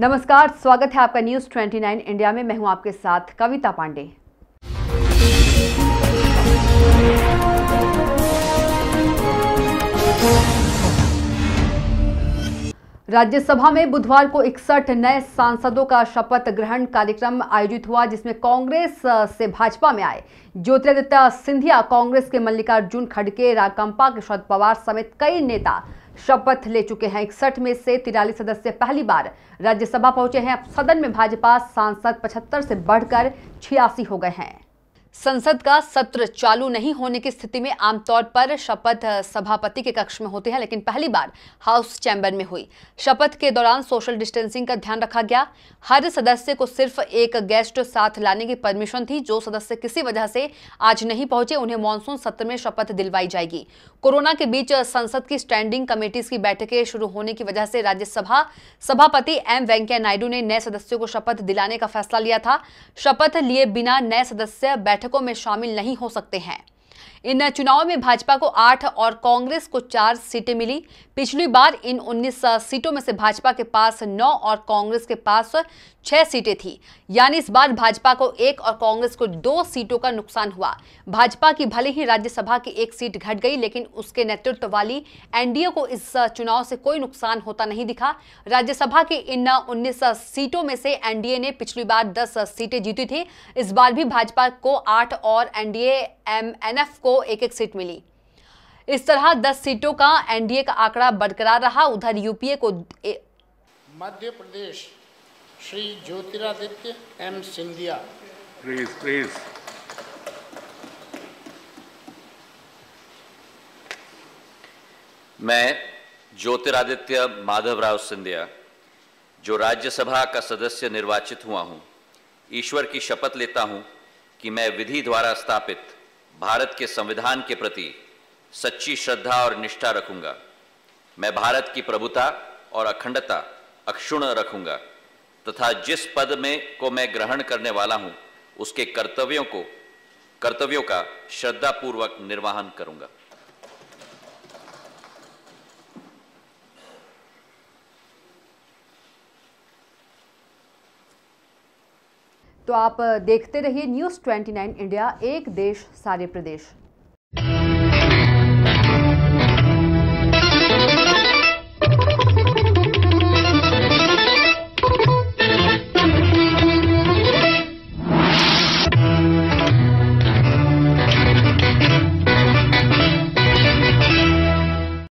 नमस्कार स्वागत है आपका न्यूज 29 इंडिया में मैं हूं आपके साथ कविता पांडे राज्यसभा में बुधवार को इकसठ नए सांसदों का शपथ ग्रहण कार्यक्रम आयोजित हुआ जिसमें कांग्रेस से भाजपा में आए ज्योतिरादित्य सिंधिया कांग्रेस के मल्लिकार्जुन खड़के राकंपा के शरद पवार समेत कई नेता शपथ ले चुके हैं इकसठ में से तिरालीस सदस्य पहली बार राज्यसभा पहुंचे हैं अब सदन में भाजपा सांसद पचहत्तर से बढ़कर छियासी हो गए हैं संसद का सत्र चालू नहीं होने की स्थिति में आमतौर पर शपथ सभापति के कक्ष में होते हैं लेकिन पहली बार हाउस चैम्बर में हुई शपथ के दौरान सोशल डिस्टेंसिंग का ध्यान रखा गया हर सदस्य को सिर्फ एक गेस्ट साथ लाने की परमिशन थी जो सदस्य किसी वजह से आज नहीं पहुंचे उन्हें मानसून सत्र में शपथ दिलवाई जाएगी कोरोना के बीच संसद की स्टैंडिंग कमेटीज की बैठकें शुरू होने की वजह से राज्यसभा सभापति एम वेंकैया नायडू ने नए सदस्यों को शपथ दिलाने का फैसला लिया था शपथ लिए बिना नए सदस्य बैठक बैठकों में शामिल नहीं हो सकते हैं इन चुनाव में भाजपा को आठ और कांग्रेस को चार सीटें मिली पिछली बार इन 19 सीटों में से भाजपा के पास नौ और कांग्रेस के पास छह सीटें थी यानी इस बार भाजपा को एक और कांग्रेस को दो सीटों का नुकसान हुआ भाजपा की भले ही राज्यसभा की एक सीट घट गई लेकिन उसके नेतृत्व वाली एनडीए को इस चुनाव से कोई नुकसान होता नहीं दिखा राज्यसभा की इन उन्नीस सीटों में से एनडीए ने पिछली बार दस सीटें जीती थी इस बार भी भाजपा को आठ और एनडीए एमएनएफ को एक एक सीट मिली इस तरह 10 सीटों का एनडीए का आंकड़ा बरकरार रहा उधर यूपीए को ए... Madhya Pradesh Shri Jyotiraditya M Scindia please please मैं ज्योतिरादित्य माधवराव सिंधिया जो राज्यसभा का सदस्य निर्वाचित हुआ हूं ईश्वर की शपथ लेता हूं कि मैं विधि द्वारा स्थापित भारत के संविधान के प्रति सच्ची श्रद्धा और निष्ठा रखूंगा मैं भारत की प्रभुता और अखंडता अक्षुण रखूंगा तथा जिस पद में को मैं ग्रहण करने वाला हूं उसके कर्तव्यों को कर्तव्यों का श्रद्धापूर्वक निर्वहन करूंगा तो आप देखते रहिए न्यूज़ 29 इंडिया एक देश सारे प्रदेश